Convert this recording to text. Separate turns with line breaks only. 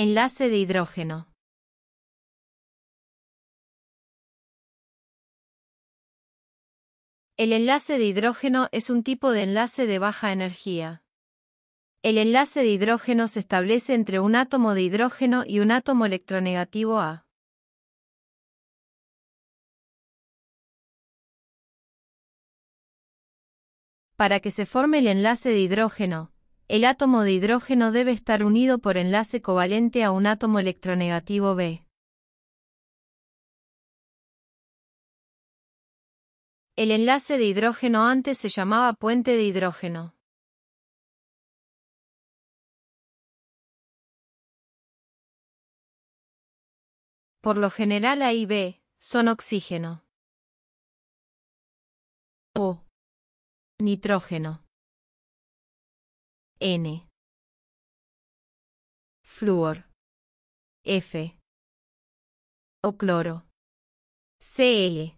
Enlace de hidrógeno. El enlace de hidrógeno es un tipo de enlace
de baja energía. El enlace de hidrógeno se establece entre un átomo de
hidrógeno y un átomo electronegativo A. Para que se
forme el enlace de hidrógeno, el átomo de hidrógeno debe estar unido por enlace covalente a un átomo electronegativo B.
El enlace de hidrógeno antes se llamaba puente de hidrógeno. Por lo general A y B son oxígeno o nitrógeno. N. Flúor. F. O cloro. CL.